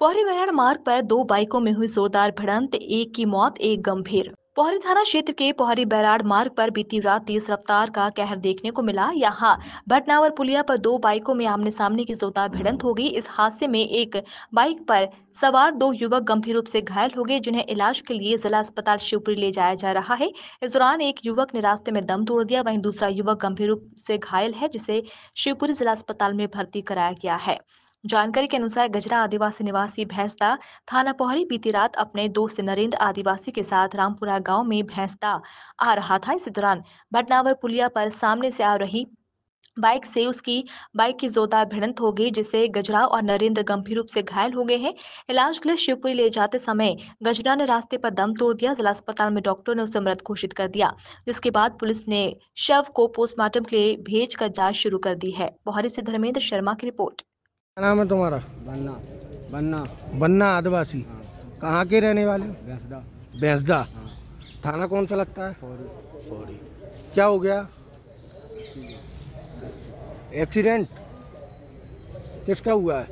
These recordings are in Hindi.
पोहरी बहराड़ मार्ग पर दो बाइकों में हुई जोरदार भिड़ंत एक की मौत एक गंभीर पोहरी थाना क्षेत्र के पोहरी बैराड मार्ग पर बीती रात तेज रफ्तार का कहर देखने को मिला यहाँ भटनावर पुलिया पर दो बाइकों में आमने सामने की जोरदार भिड़ंत हो गई इस हादसे में एक बाइक पर सवार दो युवक गंभीर रूप से घायल हो गए जिन्हें इलाज के लिए जिला अस्पताल शिवपुरी ले जाया जा रहा है इस दौरान एक युवक ने रास्ते में दम तोड़ दिया वही दूसरा युवक गंभीर रूप से घायल है जिसे शिवपुरी जिला अस्पताल में भर्ती कराया गया है जानकारी के अनुसार गजरा आदिवासी निवासी भैंसदा थाना पोहरी बीती रात अपने दोस्त नरेंद्र आदिवासी के साथ रामपुरा गांव में भैंसदा आ रहा था इस दौरान भटनावर पुलिया पर सामने से आ रही बाइक से उसकी बाइक की जोरदार भिड़ंत हो गई जिससे गजरा और नरेंद्र गंभीर रूप से घायल हो गए हैं इलाज के लिए शिवपुरी ले जाते समय गजरा ने रास्ते पर दम तोड़ दिया जिला अस्पताल में डॉक्टर ने उसे मृत घोषित कर दिया जिसके बाद पुलिस ने शव को पोस्टमार्टम के लिए भेज कर जांच शुरू कर दी है बोहरी से धर्मेंद्र शर्मा की रिपोर्ट क्या नाम है तुम्हारा बन्ना बन्ना बन्ना आदिवासी हाँ। कहाँ के रहने वाले हो भैंसदा भैंसदा हाँ। थाना कौन सा लगता है फौरी फौरी क्या हो गया एक्सीडेंट किसका हुआ है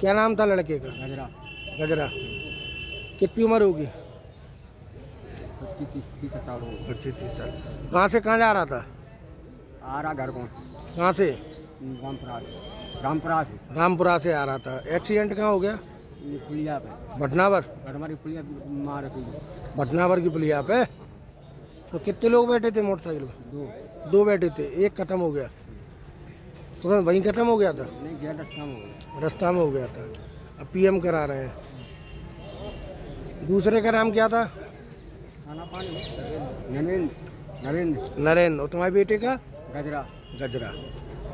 क्या नाम था लड़के का गजरा गजरा कितनी उम्र होगी पच्चीस साल हो पच्चीस तीस साल कहाँ से कहाँ जा रहा था आ रहा घर कौन कहाँ से रामपुरा से रामपुरा से आ रहा था एक्सीडेंट कहाँ हो गया पुलिया पे भटनावर पर पुलिया मार भटना भटनावर की पुलिया पे तो कितने लोग बैठे थे मोटरसाइकिल पर दो दो बैठे थे एक खत्म हो गया तुरंत वहीं खत्म हो गया था नहीं गया रास्ता में हो गया में हो गया था अब पीएम करा रहे हैं दूसरे का नाम क्या था खाना पानी नरेंद्र नरेंद्र नरेंद्र और तुम्हारे बेटे का गजरा गजरा